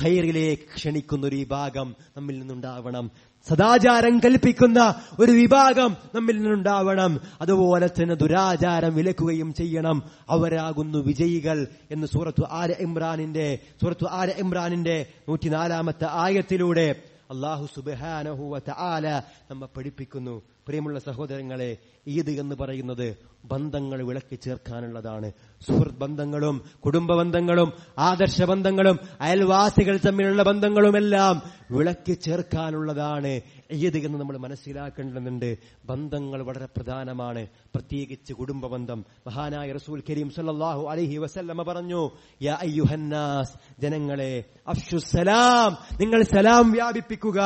ഖൈറിലേക്ക് ക്ഷണിക്കുന്ന ഒരു വിഭാഗം നമ്മിൽ നിന്നുണ്ടാവണം സദാചാരം കൽപ്പിക്കുന്ന ഒരു വിഭാഗം നമ്മിൽ നിന്നുണ്ടാവണം അതുപോലെ തന്നെ ദുരാചാരം വിലക്കുകയും ചെയ്യണം അവരാകുന്നു വിജയികൾ എന്ന് സൂറത്തു ആര് ഇമ്രാനിന്റെ സൂറത്തു ആര് ഇമ്രാനിന്റെ നൂറ്റിനാലാമത്തെ ആയത്തിലൂടെ അള്ളാഹു സുബാനഹുവ ആല നമ്മെ പഠിപ്പിക്കുന്നു പ്രിയമുള്ള സഹോദരങ്ങളെ ഈദ് എന്ന് പറയുന്നത് ബന്ധങ്ങൾ വിളക്കി ചേർക്കാനുള്ളതാണ് സുഹൃത്ത് ബന്ധങ്ങളും കുടുംബ ബന്ധങ്ങളും ആദർശ ബന്ധങ്ങളും അയൽവാസികൾ തമ്മിലുള്ള ബന്ധങ്ങളുമെല്ലാം വിളക്കി ചേർക്കാനുള്ളതാണ് ഈദ് എന്ന് നമ്മൾ മനസ്സിലാക്കേണ്ടതുണ്ട് ബന്ധങ്ങൾ വളരെ പ്രധാനമാണ് പ്രത്യേകിച്ച് കുടുംബ ബന്ധം മഹാനായ റസൂൽ കരീം സല്ലാഹു അലഹി വസല്ലമ പറഞ്ഞു യാ അയ്യുഹന്നാസ് ജനങ്ങളെ അഫ്ഷുസലാം നിങ്ങൾ സലാം വ്യാപിപ്പിക്കുക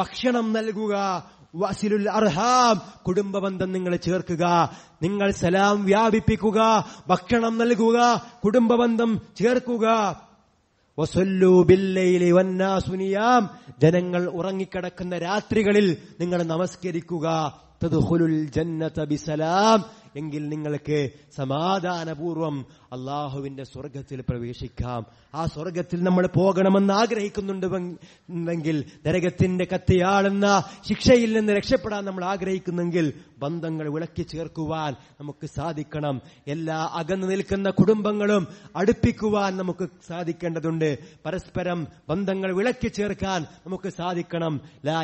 ഭക്ഷണം നൽകുക വസിലുൽ അർഹാം ബന്ധം നിങ്ങൾ ചേർക്കുക നിങ്ങൾ സലാം വ്യാപിപ്പിക്കുക ഭക്ഷണം നൽകുക കുടുംബബന്ധം ചേർക്കുക ജനങ്ങൾ ഉറങ്ങിക്കിടക്കുന്ന രാത്രികളിൽ നിങ്ങൾ നമസ്കരിക്കുക ബിസലാം എങ്കിൽ നിങ്ങൾക്ക് സമാധാനപൂർവം അള്ളാഹുവിന്റെ സ്വർഗത്തിൽ പ്രവേശിക്കാം ആ സ്വർഗത്തിൽ നമ്മൾ പോകണമെന്ന് ആഗ്രഹിക്കുന്നുണ്ടെങ്കിൽ നരകത്തിന്റെ കത്തിയാളെന്ന ശിക്ഷയിൽ നിന്ന് രക്ഷപ്പെടാൻ നമ്മൾ ആഗ്രഹിക്കുന്നെങ്കിൽ ബന്ധങ്ങൾ വിളക്കി ചേർക്കുവാൻ നമുക്ക് സാധിക്കണം എല്ലാ അകന്നു നിൽക്കുന്ന കുടുംബങ്ങളും അടുപ്പിക്കുവാൻ നമുക്ക് സാധിക്കേണ്ടതുണ്ട് പരസ്പരം ബന്ധങ്ങൾ വിളക്കി ചേർക്കാൻ നമുക്ക് സാധിക്കണം ലാ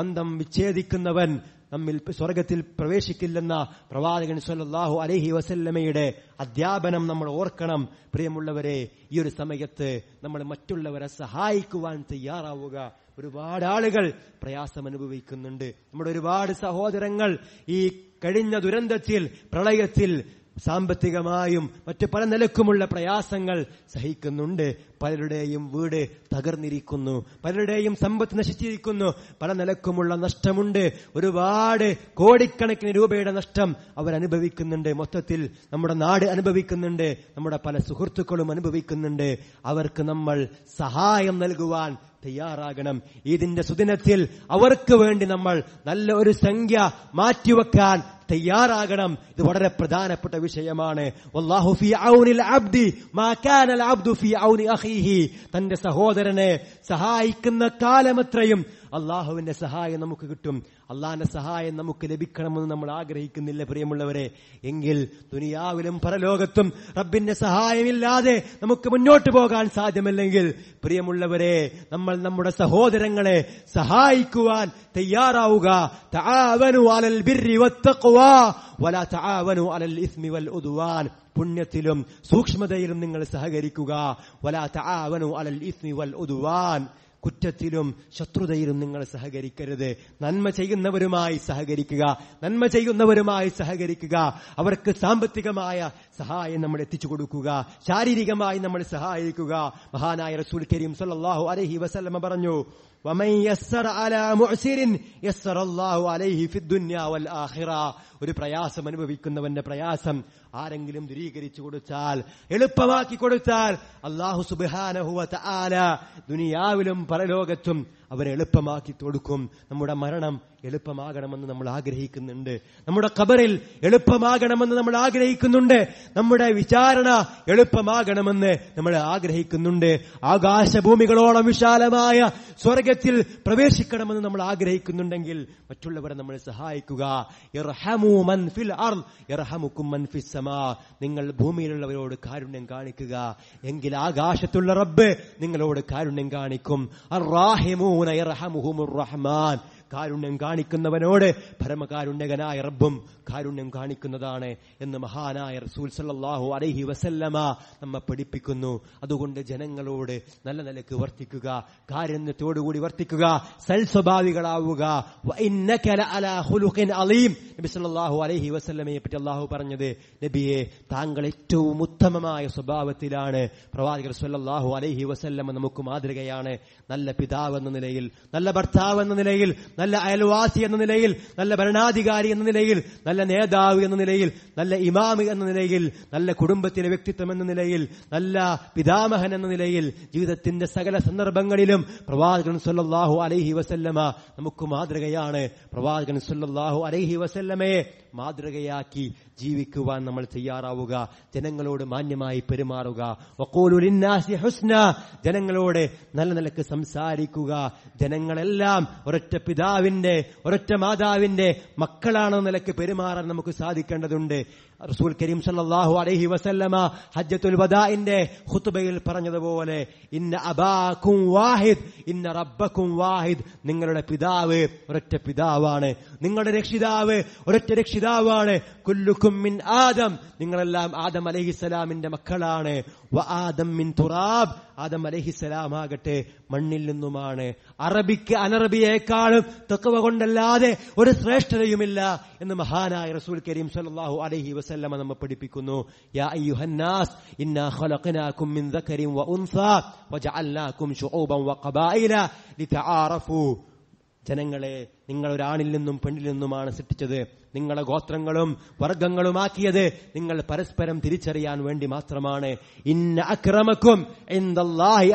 ബന്ധം വിച്ച് നിഷേധിക്കുന്നവൻ നമ്മിൽ സ്വർഗത്തിൽ പ്രവേശിക്കില്ലെന്ന പ്രവാചകൻ സല്ലാഹു അലഹി വസല്ലമയുടെ അധ്യാപനം നമ്മൾ ഓർക്കണം പ്രിയമുള്ളവരെ ഈ ഒരു സമയത്ത് നമ്മൾ മറ്റുള്ളവരെ സഹായിക്കുവാൻ തയ്യാറാവുക ഒരുപാട് ആളുകൾ പ്രയാസം അനുഭവിക്കുന്നുണ്ട് നമ്മുടെ ഒരുപാട് സഹോദരങ്ങൾ ഈ കഴിഞ്ഞ ദുരന്തത്തിൽ പ്രളയത്തിൽ സാമ്പത്തികമായും മറ്റു പല നിലക്കുമുള്ള പ്രയാസങ്ങൾ സഹിക്കുന്നുണ്ട് പലരുടെയും വീട് തകർന്നിരിക്കുന്നു പലരുടെയും സമ്പത്ത് നശിച്ചിരിക്കുന്നു പല നിലക്കുമുള്ള നഷ്ടമുണ്ട് ഒരുപാട് കോടിക്കണക്കിന് രൂപയുടെ നഷ്ടം അവരനുഭവിക്കുന്നുണ്ട് മൊത്തത്തിൽ നമ്മുടെ നാട് അനുഭവിക്കുന്നുണ്ട് നമ്മുടെ പല സുഹൃത്തുക്കളും അനുഭവിക്കുന്നുണ്ട് അവർക്ക് നമ്മൾ സഹായം നൽകുവാൻ തയ്യാറാകണം ഇതിന്റെ സുദിനത്തിൽ അവർക്ക് വേണ്ടി നമ്മൾ നല്ല ഒരു സംഖ്യ മാറ്റിവെക്കാൻ തയ്യാറാകണം ഇത് വളരെ പ്രധാനപ്പെട്ട വിഷയമാണ് തന്റെ സഹോദരനെ സഹായിക്കുന്ന കാലമത്രയും അള്ളാഹുവിന്റെ സഹായം നമുക്ക് കിട്ടും അള്ളാഹിന്റെ സഹായം നമുക്ക് ലഭിക്കണമെന്ന് നമ്മൾ ആഗ്രഹിക്കുന്നില്ല പ്രിയമുള്ളവരെ എങ്കിൽ ദുനിയാവിലും പരലോകത്തും റബ്ബിന്റെ സഹായമില്ലാതെ നമുക്ക് മുന്നോട്ട് പോകാൻ സാധ്യമല്ലെങ്കിൽ പ്രിയമുള്ളവരെ നമ്മൾ നമ്മുടെ സഹോദരങ്ങളെ സഹായിക്കുവാൻ തയ്യാറാവുക പുണ്യത്തിലും സൂക്ഷ്മതയിലും നിങ്ങൾ സഹകരിക്കുക വലാ തആവനു അലൽ ഇസ്മി വൽ ഉദ്വാൻ കുറ്റത്തിലും ശത്രുതയിലും നിങ്ങൾ സഹകരിക്കരുത് നന്മ ചെയ്യുന്നവരുമായി സഹകരിക്കുക നന്മ ചെയ്യുന്നവരുമായി സഹകരിക്കുക അവർക്ക് സാമ്പത്തികമായ സഹായം നമ്മൾ എത്തിച്ചു കൊടുക്കുക ശാരീരികമായി നമ്മൾ സഹായിക്കുക മഹാനായ റസൂൽ കരീം സല്ലാഹു അലഹി വസല്ലമ പറഞ്ഞു ഒരു പ്രയാസം അനുഭവിക്കുന്നവന്റെ പ്രയാസം ആരെങ്കിലും ദൂരീകരിച്ചു കൊടുത്താൽ എളുപ്പമാക്കി കൊടുത്താൽ അള്ളാഹു സുബാനഹുവ ആല ദുനിയാവിലും പരലോകത്തും അവരെ എളുപ്പമാക്കി കൊടുക്കും നമ്മുടെ മരണം എളുപ്പമാകണമെന്ന് നമ്മൾ ആഗ്രഹിക്കുന്നുണ്ട് നമ്മുടെ കബറിൽ എളുപ്പമാകണമെന്ന് നമ്മൾ ആഗ്രഹിക്കുന്നുണ്ട് നമ്മുടെ വിചാരണ എളുപ്പമാകണമെന്ന് നമ്മൾ ആഗ്രഹിക്കുന്നുണ്ട് ആകാശഭൂമികളോളം വിശാലമായ സ്വർഗത്തിൽ പ്രവേശിക്കണമെന്ന് നമ്മൾ ആഗ്രഹിക്കുന്നുണ്ടെങ്കിൽ മറ്റുള്ളവരെ നമ്മൾ സഹായിക്കുക സമാ നിങ്ങൾ ഭൂമിയിലുള്ളവരോട് കാരുണ്യം കാണിക്കുക എങ്കിൽ ആകാശത്തുള്ള റബ്ബ് നിങ്ങളോട് കാരുണ്യം കാണിക്കും റഹ്മാൻ കാരുണ്യം കാണിക്കുന്നവനോട് പരമകാരുണ്യകനായ റബ്ബും കാരുണ്യം കാണിക്കുന്നതാണ് എന്ന് മഹാനായ റസൂൽ സല്ലാഹു അലഹി വസല്ലമ നമ്മെ പഠിപ്പിക്കുന്നു അതുകൊണ്ട് ജനങ്ങളോട് നല്ല നിലക്ക് വർത്തിക്കുക കാരുണ്യത്തോടുകൂടി വർത്തിക്കുക സൽസ്വഭാവികളാവുക നബിസല്ലാഹു അലഹി വസല്ലമയെ പറ്റി അള്ളാഹു പറഞ്ഞത് നബിയെ താങ്കൾ ഏറ്റവും ഉത്തമമായ സ്വഭാവത്തിലാണ് പ്രവാചകർ സല്ലാഹു അലഹി വസല്ലമ നമുക്ക് മാതൃകയാണ് നല്ല പിതാവെന്ന നിലയിൽ നല്ല ഭർത്താവെന്ന നിലയിൽ നല്ല അയൽവാസി എന്ന നിലയിൽ നല്ല ഭരണാധികാരി എന്ന നിലയിൽ നല്ല നേതാവ് എന്ന നിലയിൽ നല്ല ഇമാമ് എന്ന നിലയിൽ നല്ല കുടുംബത്തിലെ വ്യക്തിത്വം എന്ന നിലയിൽ നല്ല പിതാമഹൻ എന്ന നിലയിൽ ജീവിതത്തിന്റെ സകല സന്ദർഭങ്ങളിലും പ്രവാചകൻ സല്ലാഹു അലൈഹി വസല്ലമ നമുക്ക് മാതൃകയാണ് പ്രവാചകൻ സല്ലാഹു അലൈഹി വസല്ലമയെ മാതൃകയാക്കി ജീവിക്കുവാൻ നമ്മൾ തയ്യാറാവുക ജനങ്ങളോട് മാന്യമായി പെരുമാറുക ഹുസ്ന ജനങ്ങളോട് നല്ല നിലക്ക് സംസാരിക്കുക ജനങ്ങളെല്ലാം ഒരൊറ്റ പിതാവിന്റെ ഒരൊറ്റ മാതാവിന്റെ മക്കളാണെന്ന നിലക്ക് പെരുമാറാൻ നമുക്ക് സാധിക്കേണ്ടതുണ്ട് റസൂൽ കരീം സല്ലാഹു അലൈഹി വസല്ലമ ഹജ്ജത്തുൽ വദാഇന്റെ ഹുത്തുബയിൽ പറഞ്ഞതുപോലെ ഇന്ന അബാക്കും വാഹിദ് ഇന്ന റബ്ബക്കും വാഹിദ് നിങ്ങളുടെ പിതാവ് ഒരൊറ്റ പിതാവാണ് നിങ്ങളുടെ രക്ഷിതാവ് ഒരൊറ്റ രക്ഷിതാവാണ് കുല്ലുക്കും മിൻ ആദം നിങ്ങളെല്ലാം ആദം അലഹിസലാമിന്റെ മക്കളാണ് മിൻ തുറാബ് ആദം അലഹിസലാം ആകട്ടെ മണ്ണിൽ നിന്നുമാണ് അറബിക്ക് അനറബിയേക്കാളും തെക്കവ കൊണ്ടല്ലാതെ ഒരു ശ്രേഷ്ഠതയുമില്ല എന്ന് മഹാനായ റസൂൽ കരീം സല്ലാഹു അലഹി വസല്ലമ നമ്മെ പഠിപ്പിക്കുന്നു ജനങ്ങളെ നിങ്ങൾ ഒരാണിൽ നിന്നും പെണ്ണിൽ നിന്നുമാണ് സൃഷ്ടിച്ചത് നിങ്ങളെ ഗോത്രങ്ങളും വർഗങ്ങളുമാക്കിയത് നിങ്ങൾ പരസ്പരം തിരിച്ചറിയാൻ വേണ്ടി മാത്രമാണ് ഇന്ന അക്രമക്കും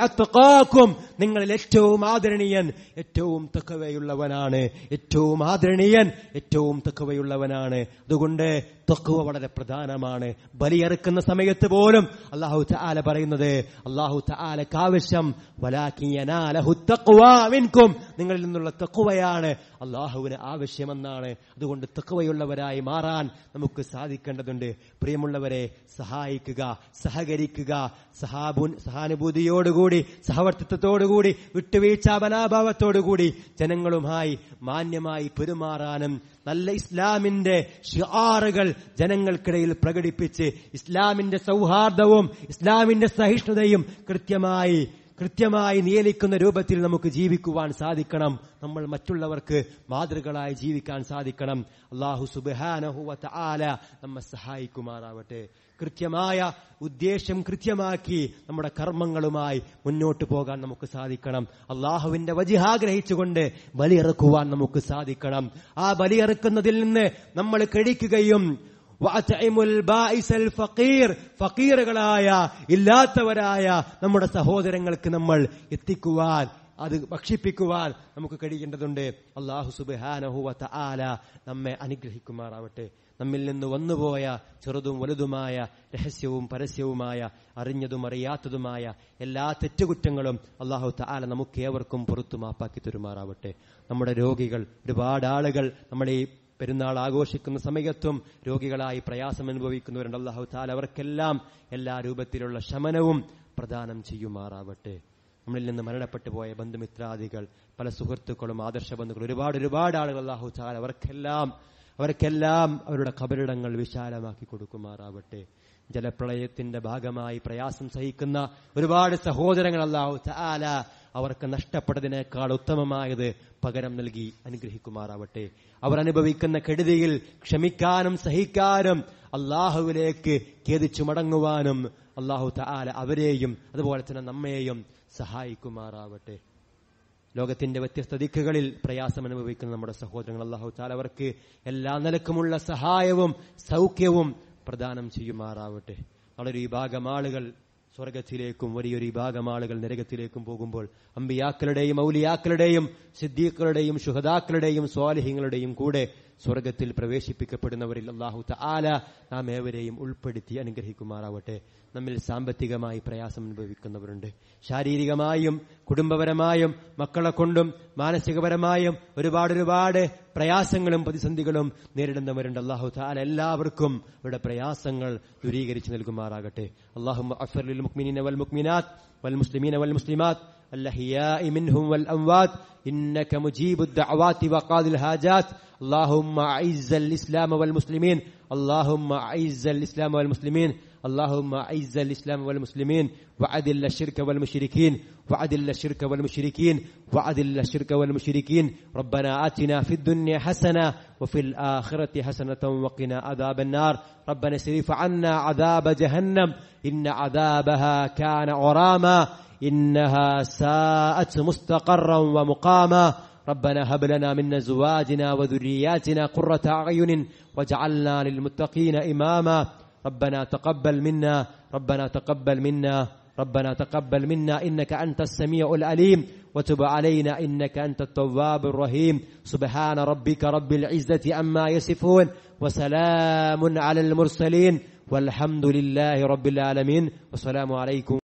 അക്രമക്കും നിങ്ങളിൽ ഏറ്റവും ആദരണീയൻ ഏറ്റവും തക്കവയുള്ളവനാണ് ഏറ്റവും ആദരണീയൻ ഏറ്റവും തക്കവയുള്ളവനാണ് അതുകൊണ്ട് തക്കവ വളരെ പ്രധാനമാണ് ബലിയെറുക്കുന്ന സമയത്ത് പോലും അള്ളാഹു ആല പറയുന്നത് അള്ളാഹു ആലക്കാവശ്യം വലാക്കിയനാലഹു തക്കുവാമിൻകും നിങ്ങളിൽ നിന്നുള്ള തക്കുവയാണ് അള്ളാഹുവിന് ആവശ്യമെന്നാണ് അതുകൊണ്ട് തെക്കുവയുള്ളവരായി മാറാൻ നമുക്ക് സാധിക്കേണ്ടതുണ്ട് പ്രിയമുള്ളവരെ സഹായിക്കുക സഹകരിക്കുക സഹാബു സഹാനുഭൂതിയോടുകൂടി സഹവർത്തിത്വത്തോടുകൂടി വിട്ടുവീഴ്ച ബലാഭാവത്തോടുകൂടി ജനങ്ങളുമായി മാന്യമായി പെരുമാറാനും നല്ല ഇസ്ലാമിന്റെ ഷിയാറുകൾ ജനങ്ങൾക്കിടയിൽ പ്രകടിപ്പിച്ച് ഇസ്ലാമിന്റെ സൗഹാർദ്ദവും ഇസ്ലാമിന്റെ സഹിഷ്ണുതയും കൃത്യമായി കൃത്യമായി നിയലിക്കുന്ന രൂപത്തിൽ നമുക്ക് ജീവിക്കുവാൻ സാധിക്കണം നമ്മൾ മറ്റുള്ളവർക്ക് മാതൃകളായി ജീവിക്കാൻ സാധിക്കണം അള്ളാഹു സുബാനഹുവത്ത് ആല നമ്മെ സഹായിക്കുമാറാവട്ടെ കൃത്യമായ ഉദ്ദേശം കൃത്യമാക്കി നമ്മുടെ കർമ്മങ്ങളുമായി മുന്നോട്ട് പോകാൻ നമുക്ക് സാധിക്കണം അള്ളാഹുവിന്റെ വജിഹാഗ്രഹിച്ചുകൊണ്ട് ബലിയിറക്കുവാൻ നമുക്ക് സാധിക്കണം ആ ബലിയിറക്കുന്നതിൽ നിന്ന് നമ്മൾ കഴിക്കുകയും ഫക്കീർ ഫക്കീറുകളായ ഇല്ലാത്തവരായ നമ്മുടെ സഹോദരങ്ങൾക്ക് നമ്മൾ എത്തിക്കുവാൻ അത് ഭക്ഷിപ്പിക്കുവാൻ നമുക്ക് കഴിയേണ്ടതുണ്ട് അള്ളാഹു സുബാനഹുവത്ത ആല നമ്മെ അനുഗ്രഹിക്കുമാറാവട്ടെ നമ്മിൽ നിന്ന് വന്നുപോയ ചെറുതും വലുതുമായ രഹസ്യവും പരസ്യവുമായ അറിഞ്ഞതും അറിയാത്തതുമായ എല്ലാ തെറ്റുകുറ്റങ്ങളും അള്ളാഹു താല നമുക്ക് ഏവർക്കും പുറത്തു മാപ്പാക്കി തരുമാറാവട്ടെ നമ്മുടെ രോഗികൾ ഒരുപാട് ആളുകൾ നമ്മുടെ പെരുന്നാൾ ആഘോഷിക്കുന്ന സമയത്തും രോഗികളായി പ്രയാസം അനുഭവിക്കുന്നവരുണ്ട് അള്ളാഹു താൽ അവർക്കെല്ലാം എല്ലാ രൂപത്തിലുള്ള ശമനവും പ്രദാനം ചെയ്യുമാറാവട്ടെ നമ്മളിൽ നിന്ന് മരണപ്പെട്ടു പോയ ബന്ധുമിത്രാദികൾ പല സുഹൃത്തുക്കളും ആദർശ ബന്ധുക്കളും ഒരുപാട് ഒരുപാട് ആളുകൾ അള്ളാഹു താൽ അവർക്കെല്ലാം അവർക്കെല്ലാം അവരുടെ കബരിടങ്ങൾ വിശാലമാക്കി കൊടുക്കുമാറാവട്ടെ ജലപ്രളയത്തിന്റെ ഭാഗമായി പ്രയാസം സഹിക്കുന്ന ഒരുപാട് സഹോദരങ്ങൾ അല്ലാഹു താല അവർക്ക് നഷ്ടപ്പെട്ടതിനേക്കാൾ ഉത്തമമായത് പകരം നൽകി അനുഗ്രഹിക്കുമാറാവട്ടെ അവരനുഭവിക്കുന്ന കെടുതിയിൽ ക്ഷമിക്കാനും സഹിക്കാനും അള്ളാഹുവിലേക്ക് കേതിച്ചു മടങ്ങുവാനും അള്ളാഹു താല അവരെയും അതുപോലെ തന്നെ നമ്മയെയും സഹായിക്കുമാറാവട്ടെ ലോകത്തിന്റെ വ്യത്യസ്ത ദിക്കുകളിൽ പ്രയാസം അനുഭവിക്കുന്ന നമ്മുടെ സഹോദരങ്ങൾ അള്ളാഹു താല അവർക്ക് എല്ലാ നിലക്കുമുള്ള സഹായവും സൗഖ്യവും പ്രദാനം ചെയ്യുമാറാവട്ടെ വളരെ വിഭാഗം ആളുകൾ സ്വർഗത്തിലേക്കും വലിയൊരു വിഭാഗം ആളുകൾ നരകത്തിലേക്കും പോകുമ്പോൾ അമ്പിയാക്കളുടെയും ഔലിയാക്കളുടെയും സിദ്ദീഖുകളുടെയും ശുഹദാക്കളുടെയും സ്വാലിഹ്യങ്ങളുടെയും കൂടെ സ്വർഗത്തിൽ പ്രവേശിപ്പിക്കപ്പെടുന്നവരിൽ അള്ളാഹു ആല നാം ഏവരെയും ഉൾപ്പെടുത്തി അനുഗ്രഹിക്കുമാറാവട്ടെ നമ്മിൽ സാമ്പത്തികമായി പ്രയാസം അനുഭവിക്കുന്നവരുണ്ട് ശാരീരികമായും കുടുംബപരമായും മക്കളെ കൊണ്ടും മാനസികപരമായും ഒരുപാട് ഒരുപാട് പ്രയാസങ്ങളും പ്രതിസന്ധികളും നേരിടുന്നവരുണ്ട് അള്ളാഹു താല എല്ലാവർക്കും ഇവിടെ പ്രയാസങ്ങൾ ദൂരീകരിച്ചു നൽകുമാറാകട്ടെ അള്ളാഹു അഫർ മുക്മിനീൻ വൽ മുക്മിനാത് വൽ മുസ്ലിമീൻ വൽ മുസ്ലിമാത്ത് اللهياء منهم والأموات إنك مجيب الدعوات وقاضي الحاجات اللهم أعز الإسلام والمسلمين اللهم أعز الإسلام والمسلمين اللهم أعز الإسلام والمسلمين وعدل الشرك والمشركين وعدل الشرك والمشركين وعدل الشرك والمشركين ربنا آتنا في الدنيا حسنة وفي الآخرة حسنة وقنا عذاب النار ربنا صرف عنا عذاب جهنم إن عذابها كان غراما إنها ساءت مستقرا ومقاما ربنا هب لنا من أزواجنا وذرياتنا قرة أعين واجعلنا للمتقين إماما ربنا تقبل منا ربنا تقبل منا ربنا تقبل منا إنك أنت السميع الأليم وتب علينا إنك أنت التواب الرحيم سبحان ربك رب العزة أما يصفون وسلام على المرسلين والحمد لله رب العالمين والسلام عليكم